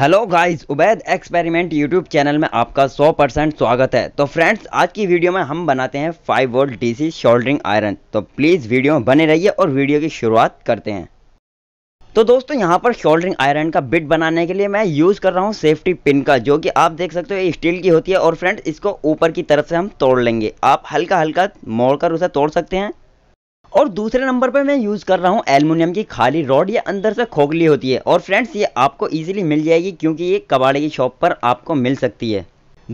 hello guys Ubaid experiment YouTube channel में आपका 100 percent स्वागत है तो फ्रेंड्स आज की वीडियो में हम बनाते हैं 5 वोल्ट डीसी शोल्डरिंग आयरन तो प्लीज़ वीडियो में बने रहिए और वीडियो की शुरुआत करते हैं तो दोस्तों यहाँ पर शोल्डरिंग आयरन का बिट बनाने के लिए मैं यूज़ कर रहा हूँ सेफ्टी पिन का जो कि आप देख सकते हो स्टील की होती है और फ्रेंड्स इसको ऊपर की तरफ से हम तोड़ लेंगे आप हल्का हल्का मोड़ कर उसे तोड़ सकते हैं और दूसरे नंबर पर मैं यूज़ कर रहा हूँ एलमिनियम की खाली रॉड ये अंदर से खोखली होती है और फ्रेंड्स ये आपको ईजिली मिल जाएगी क्योंकि ये कबाड़े की शॉप पर आपको मिल सकती है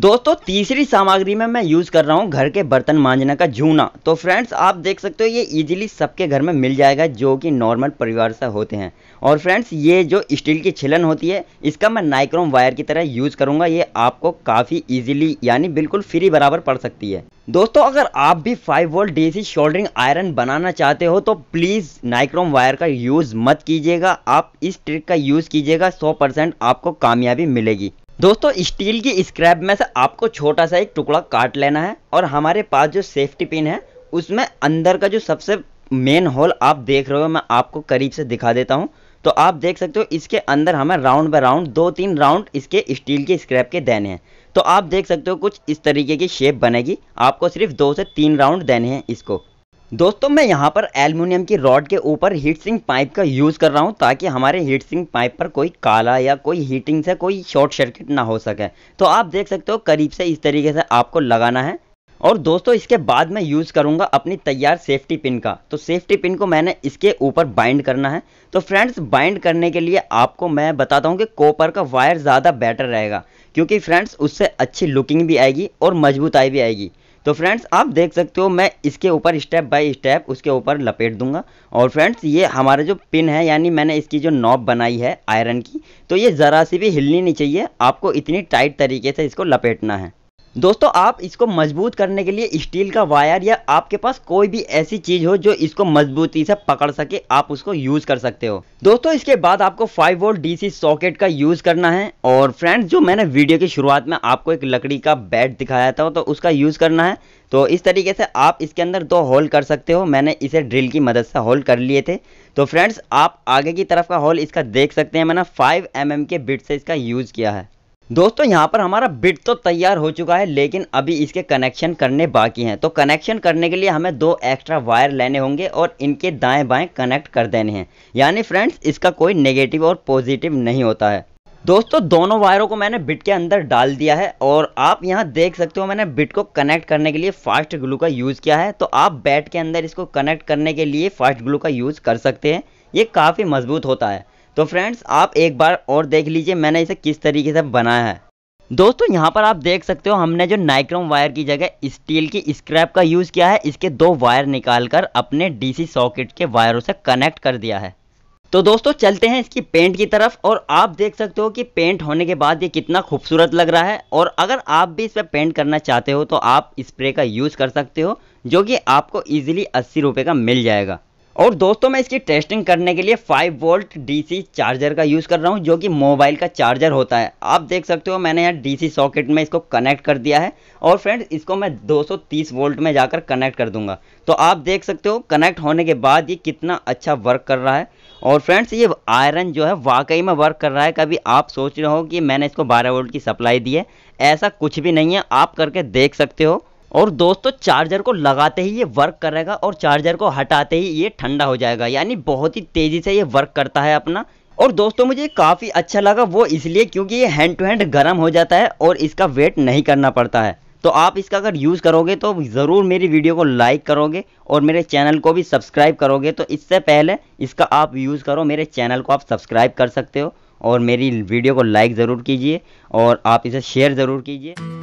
दोस्तों तीसरी सामग्री में मैं यूज़ कर रहा हूँ घर के बर्तन मांजने का जूना तो फ्रेंड्स आप देख सकते हो ये इजीली सबके घर में मिल जाएगा जो कि नॉर्मल परिवार से होते हैं और फ्रेंड्स ये जो स्टील की छिलन होती है इसका मैं नाइक्रोम वायर की तरह यूज़ करूँगा ये आपको काफ़ी ईजिली यानी बिल्कुल फ्री बराबर पड़ सकती है दोस्तों अगर आप भी 5 वोल्ट डीसी शोल्डरिंग आयरन बनाना चाहते हो तो प्लीज़ नाइक्रोम वायर का यूज़ मत कीजिएगा आप इस ट्रिक का यूज़ कीजिएगा 100% आपको कामयाबी मिलेगी दोस्तों स्टील की स्क्रैप में से आपको छोटा सा एक टुकड़ा काट लेना है और हमारे पास जो सेफ्टी पिन है उसमें अंदर का जो सबसे मेन होल आप देख रहे हो मैं आपको करीब से दिखा देता हूँ तो आप देख सकते हो इसके अंदर हमें राउंड बाय राउंड दो तीन राउंड इसके स्टील के स्क्रैप के देने हैं तो आप देख सकते हो कुछ इस तरीके की शेप बनेगी आपको सिर्फ दो से तीन राउंड देने हैं इसको दोस्तों मैं यहाँ पर एल्युमिनियम की रॉड के ऊपर हीट सिंक पाइप का यूज़ कर रहा हूँ ताकि हमारे हीट सिंक पाइप पर कोई काला या कोई हीटिंग से कोई शॉर्ट सर्किट ना हो सके तो आप देख सकते हो करीब से इस तरीके से आपको लगाना है और दोस्तों इसके बाद मैं यूज़ करूँगा अपनी तैयार सेफ्टी पिन का तो सेफ्टी पिन को मैंने इसके ऊपर बाइंड करना है तो फ्रेंड्स बाइंड करने के लिए आपको मैं बताता हूँ कि कॉपर का वायर ज़्यादा बेटर रहेगा क्योंकि फ्रेंड्स उससे अच्छी लुकिंग भी आएगी और मजबूताई भी आएगी तो फ्रेंड्स आप देख सकते हो मैं इसके ऊपर स्टेप बाय स्टेप उसके ऊपर लपेट दूंगा और फ्रेंड्स ये हमारा जो पिन है यानी मैंने इसकी जो नॉब बनाई है आयरन की तो ये ज़रा सी भी हिलनी नहीं चाहिए आपको इतनी टाइट तरीके से इसको लपेटना है दोस्तों आप इसको मजबूत करने के लिए स्टील का वायर या आपके पास कोई भी ऐसी चीज़ हो जो इसको मजबूती से पकड़ सके आप उसको यूज़ कर सकते हो दोस्तों इसके बाद आपको 5 वोल्ट डीसी सॉकेट का यूज़ करना है और फ्रेंड्स जो मैंने वीडियो की शुरुआत में आपको एक लकड़ी का बैट दिखाया था तो उसका यूज़ करना है तो इस तरीके से आप इसके अंदर दो होल कर सकते हो मैंने इसे ड्रिल की मदद से होल कर लिए थे तो फ्रेंड्स आप आगे की तरफ का होल इसका देख सकते हैं मैंने 5 एम mm के बिट से इसका यूज़ किया है दोस्तों यहाँ पर हमारा बिट तो तैयार हो चुका है लेकिन अभी इसके कनेक्शन करने बाकी हैं तो कनेक्शन करने के लिए हमें दो एक्स्ट्रा वायर लेने होंगे और इनके दाएं बाएं कनेक्ट कर देने हैं यानी फ्रेंड्स इसका कोई नेगेटिव और पॉजिटिव नहीं होता है दोस्तों दोनों वायरों को मैंने बिट के अंदर डाल दिया है और आप यहाँ देख सकते हो मैंने बिट को कनेक्ट करने के लिए फास्ट ग्लू का यूज़ किया है तो आप बैट के अंदर इसको कनेक्ट करने के लिए फास्ट ग्लू का यूज़ कर सकते हैं ये काफ़ी मजबूत होता है तो फ्रेंड्स आप एक बार और देख लीजिए मैंने इसे किस तरीके से बनाया है दोस्तों यहाँ पर आप देख सकते हो हमने जो नाइक्रोम वायर की जगह स्टील की स्क्रैप का यूज़ किया है इसके दो वायर निकाल कर अपने डीसी सॉकेट के वायरों से कनेक्ट कर दिया है तो दोस्तों चलते हैं इसकी पेंट की तरफ और आप देख सकते हो कि पेंट होने के बाद ये कितना खूबसूरत लग रहा है और अगर आप भी इस पर पेंट करना चाहते हो तो आप स्प्रे का यूज़ कर सकते हो जो कि आपको ईजिली अस्सी रुपये का मिल जाएगा और दोस्तों मैं इसकी टेस्टिंग करने के लिए 5 वोल्ट डीसी चार्जर का यूज़ कर रहा हूँ जो कि मोबाइल का चार्जर होता है आप देख सकते हो मैंने यहाँ डीसी सॉकेट में इसको कनेक्ट कर दिया है और फ्रेंड्स इसको मैं 230 वोल्ट में जाकर कनेक्ट कर दूंगा तो आप देख सकते हो कनेक्ट होने के बाद ये कितना अच्छा वर्क कर रहा है और फ्रेंड्स ये आयरन जो है वाकई में वर्क कर रहा है कभी आप सोच रहे हो कि मैंने इसको बारह वोल्ट की सप्लाई दी है ऐसा कुछ भी नहीं है आप करके देख सकते हो और दोस्तों चार्जर को लगाते ही ये वर्क करेगा और चार्जर को हटाते ही ये ठंडा हो जाएगा यानी बहुत ही तेज़ी से ये वर्क करता है अपना और दोस्तों मुझे काफ़ी अच्छा लगा वो इसलिए क्योंकि ये हैंड टू हैंड गर्म हो जाता है और इसका वेट नहीं करना पड़ता है तो आप इसका अगर यूज़ करोगे तो ज़रूर मेरी वीडियो को लाइक करोगे और मेरे चैनल को भी सब्सक्राइब करोगे तो इससे पहले इसका आप यूज़ करो मेरे चैनल को आप सब्सक्राइब कर सकते हो और मेरी वीडियो को लाइक ज़रूर कीजिए और आप इसे शेयर ज़रूर कीजिए